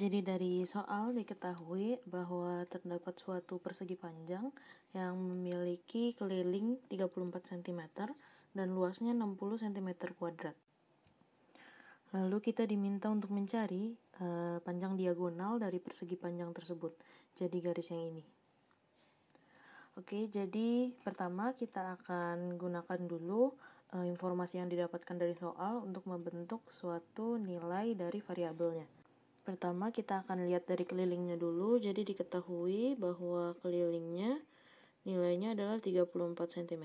Jadi dari soal diketahui bahwa terdapat suatu persegi panjang yang memiliki keliling 34 cm dan luasnya 60 cm kuadrat. Lalu kita diminta untuk mencari e, panjang diagonal dari persegi panjang tersebut. Jadi garis yang ini. Oke, jadi pertama kita akan gunakan dulu e, informasi yang didapatkan dari soal untuk membentuk suatu nilai dari variabelnya. Pertama kita akan lihat dari kelilingnya dulu. Jadi diketahui bahwa kelilingnya nilainya adalah 34 cm.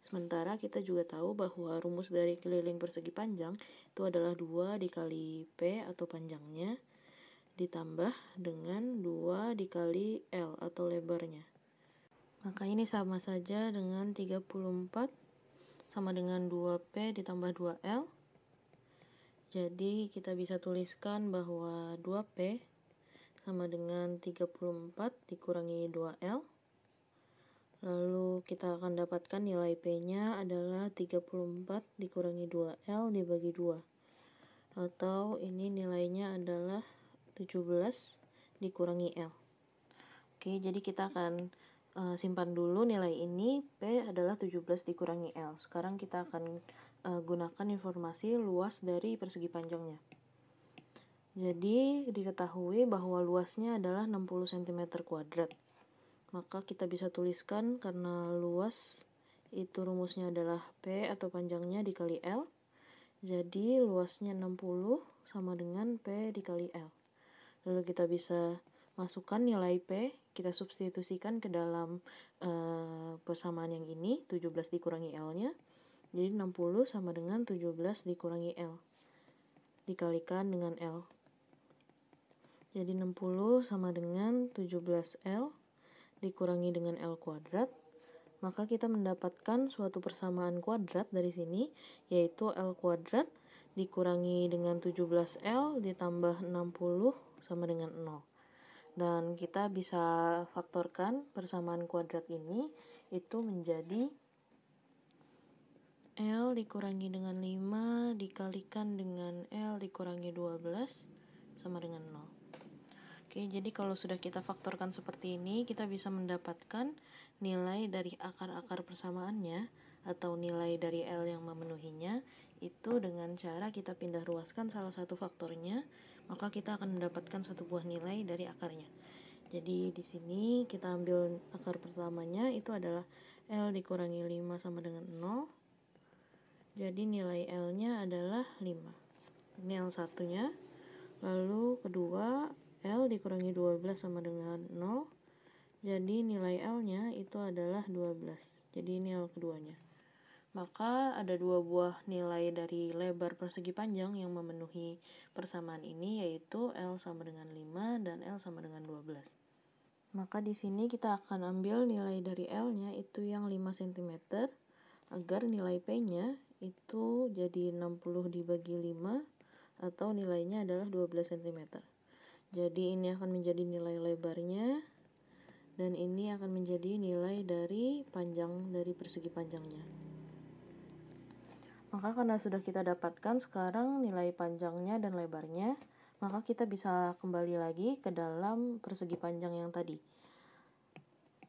Sementara kita juga tahu bahwa rumus dari keliling persegi panjang itu adalah 2 dikali P atau panjangnya ditambah dengan 2 dikali L atau lebarnya. Maka ini sama saja dengan 34 sama dengan 2P ditambah 2L jadi kita bisa tuliskan bahwa 2P sama dengan 34 dikurangi 2L. Lalu kita akan dapatkan nilai P-nya adalah 34 dikurangi 2L dibagi 2. Atau ini nilainya adalah 17 dikurangi L. Oke, jadi kita akan uh, simpan dulu nilai ini P adalah 17 dikurangi L. Sekarang kita akan uh, gunakan informasi luas dari persegi panjangnya. Jadi diketahui bahwa luasnya adalah 60 cm kuadrat. Maka kita bisa tuliskan karena luas itu rumusnya adalah P atau panjangnya dikali L. Jadi luasnya 60 sama dengan P dikali L. Lalu kita bisa masukkan nilai P, kita substitusikan ke dalam e, persamaan yang ini, 17 dikurangi L-nya. Jadi 60 sama dengan 17 dikurangi L. Dikalikan dengan L. Jadi 60 sama dengan 17L dikurangi dengan L kuadrat. Maka kita mendapatkan suatu persamaan kuadrat dari sini, yaitu L kuadrat dikurangi dengan 17L ditambah 60 sama dengan 0 dan kita bisa faktorkan persamaan kuadrat ini itu menjadi L dikurangi dengan 5 dikalikan dengan L dikurangi 12 sama dengan 0. Oke, jadi kalau sudah kita faktorkan seperti ini, kita bisa mendapatkan nilai dari akar-akar persamaannya atau nilai dari L yang memenuhinya itu dengan cara kita pindah ruaskan salah satu faktornya, maka kita akan mendapatkan satu buah nilai dari akarnya. Jadi di sini kita ambil akar pertamanya itu adalah L dikurangi 5 sama dengan 0 jadi nilai L-nya adalah 5. Ini yang satunya. Lalu kedua, L dikurangi 12 sama dengan 0. Jadi nilai L-nya itu adalah 12. Jadi ini L keduanya. Maka ada dua buah nilai dari lebar persegi panjang yang memenuhi persamaan ini yaitu L sama dengan 5 dan L sama dengan 12. Maka di sini kita akan ambil nilai dari L-nya itu yang 5 cm agar nilai P-nya itu jadi 60 dibagi 5 atau nilainya adalah 12 cm jadi ini akan menjadi nilai lebarnya dan ini akan menjadi nilai dari panjang dari persegi panjangnya maka karena sudah kita dapatkan sekarang nilai panjangnya dan lebarnya maka kita bisa kembali lagi ke dalam persegi panjang yang tadi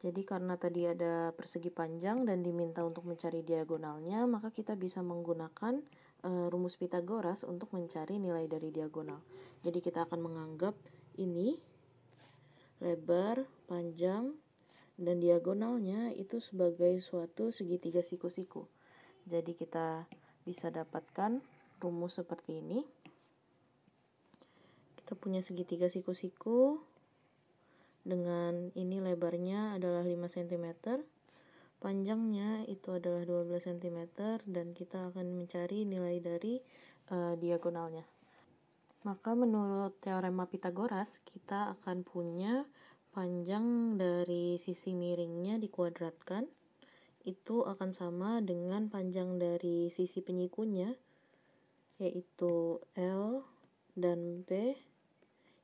jadi karena tadi ada persegi panjang dan diminta untuk mencari diagonalnya, maka kita bisa menggunakan e, rumus Pitagoras untuk mencari nilai dari diagonal. Jadi kita akan menganggap ini lebar, panjang, dan diagonalnya itu sebagai suatu segitiga siku-siku. Jadi kita bisa dapatkan rumus seperti ini. Kita punya segitiga siku-siku dengan ini lebarnya adalah 5 cm panjangnya itu adalah 12 cm dan kita akan mencari nilai dari uh, diagonalnya maka menurut teorema Pitagoras kita akan punya panjang dari sisi miringnya dikuadratkan itu akan sama dengan panjang dari sisi penyikunya yaitu L dan p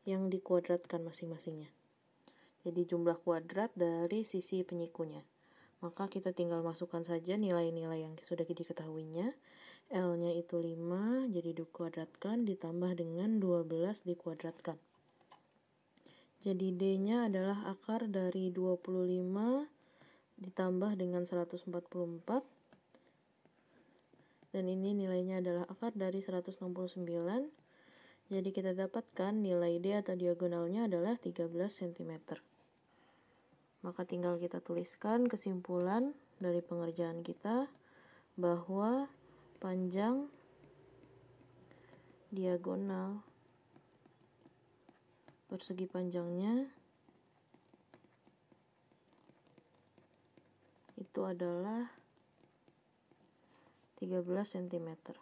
yang dikuadratkan masing-masingnya jadi jumlah kuadrat dari sisi penyikunya. Maka kita tinggal masukkan saja nilai-nilai yang sudah diketahuinya. L-nya itu 5, jadi dikuadratkan ditambah dengan 12 dikuadratkan. Jadi D-nya adalah akar dari 25 ditambah dengan 144. Dan ini nilainya adalah akar dari 169. Jadi kita dapatkan nilai D atau diagonalnya adalah 13 cm. Maka tinggal kita tuliskan kesimpulan dari pengerjaan kita bahwa panjang diagonal persegi panjangnya itu adalah 13 cm.